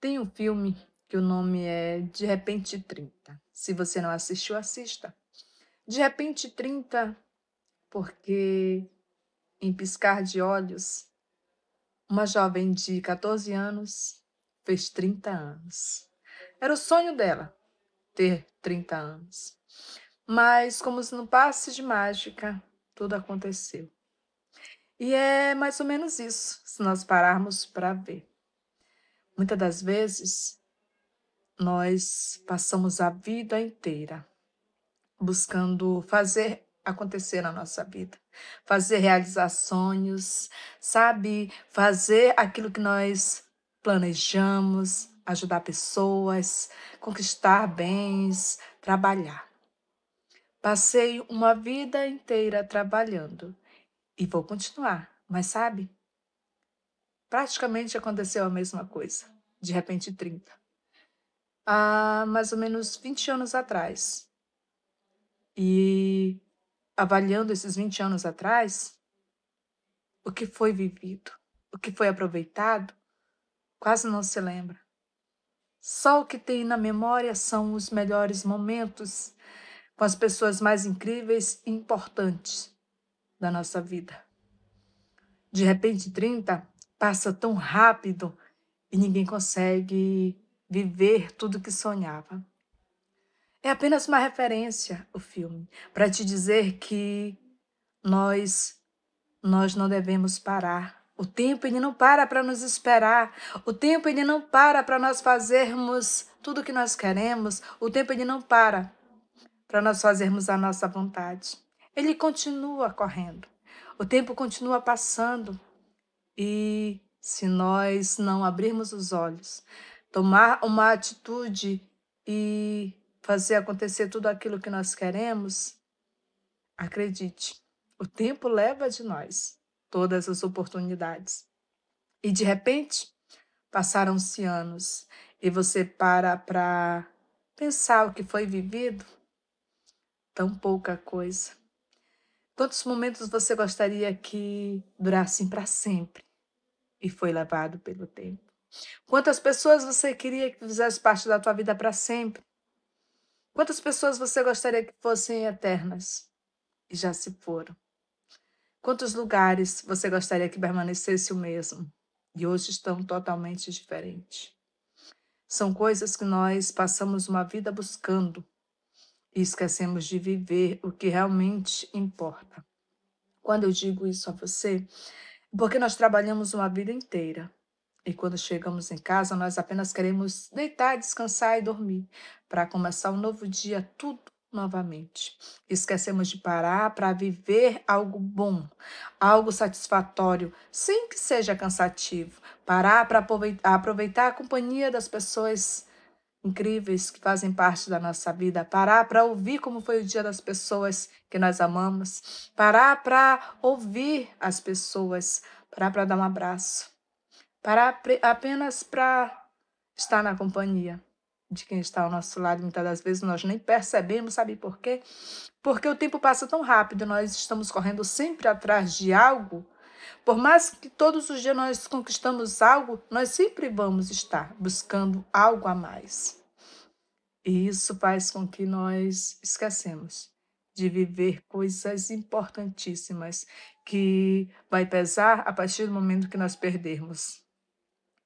Tem um filme que o nome é De Repente 30. Se você não assistiu, assista. De Repente 30, porque em piscar de olhos, uma jovem de 14 anos fez 30 anos. Era o sonho dela ter 30 anos. Mas, como se no passe de mágica, tudo aconteceu. E é mais ou menos isso, se nós pararmos para ver. Muitas das vezes, nós passamos a vida inteira buscando fazer acontecer na nossa vida, fazer realizar sonhos, sabe? Fazer aquilo que nós planejamos, ajudar pessoas, conquistar bens, trabalhar. Passei uma vida inteira trabalhando e vou continuar, mas sabe? praticamente aconteceu a mesma coisa, de repente 30. Há mais ou menos 20 anos atrás. E avaliando esses 20 anos atrás, o que foi vivido, o que foi aproveitado, quase não se lembra. Só o que tem na memória são os melhores momentos com as pessoas mais incríveis e importantes da nossa vida. De repente, 30 passa tão rápido e ninguém consegue viver tudo que sonhava. É apenas uma referência o filme para te dizer que nós nós não devemos parar. O tempo ele não para para nos esperar. O tempo ele não para para nós fazermos tudo o que nós queremos. O tempo ele não para para nós fazermos a nossa vontade. Ele continua correndo. O tempo continua passando e se nós não abrirmos os olhos, tomar uma atitude e fazer acontecer tudo aquilo que nós queremos, acredite, o tempo leva de nós todas as oportunidades. E de repente, passaram-se anos e você para para pensar o que foi vivido, tão pouca coisa. Quantos momentos você gostaria que durassem para sempre? e foi levado pelo tempo. Quantas pessoas você queria que fizesse parte da tua vida para sempre? Quantas pessoas você gostaria que fossem eternas e já se foram? Quantos lugares você gostaria que permanecesse o mesmo e hoje estão totalmente diferentes? São coisas que nós passamos uma vida buscando e esquecemos de viver o que realmente importa. Quando eu digo isso a você, porque nós trabalhamos uma vida inteira. E quando chegamos em casa, nós apenas queremos deitar, descansar e dormir, para começar um novo dia, tudo novamente. Esquecemos de parar para viver algo bom, algo satisfatório, sem que seja cansativo. Parar para aproveitar a companhia das pessoas incríveis que fazem parte da nossa vida, parar para ouvir como foi o dia das pessoas que nós amamos, parar para ouvir as pessoas, parar para dar um abraço, parar apenas para estar na companhia de quem está ao nosso lado. Muitas das vezes nós nem percebemos, sabe por quê? Porque o tempo passa tão rápido, nós estamos correndo sempre atrás de algo por mais que todos os dias nós conquistamos algo, nós sempre vamos estar buscando algo a mais. E isso faz com que nós esquecemos de viver coisas importantíssimas que vai pesar a partir do momento que nós perdermos.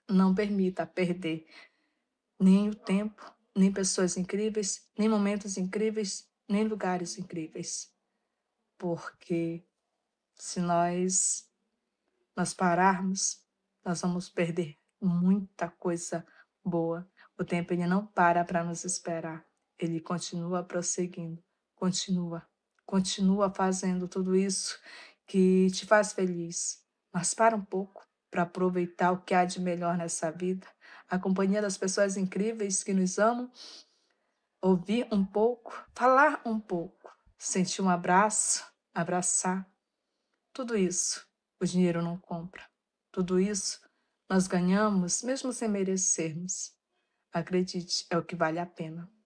Não permita perder nem o tempo, nem pessoas incríveis, nem momentos incríveis, nem lugares incríveis. Porque se nós nós pararmos, nós vamos perder muita coisa boa. O tempo ele não para para nos esperar. Ele continua prosseguindo, continua, continua fazendo tudo isso que te faz feliz. Mas para um pouco para aproveitar o que há de melhor nessa vida, a companhia das pessoas incríveis que nos amam, ouvir um pouco, falar um pouco, sentir um abraço, abraçar. Tudo isso o dinheiro não compra. Tudo isso nós ganhamos mesmo sem merecermos. Acredite, é o que vale a pena.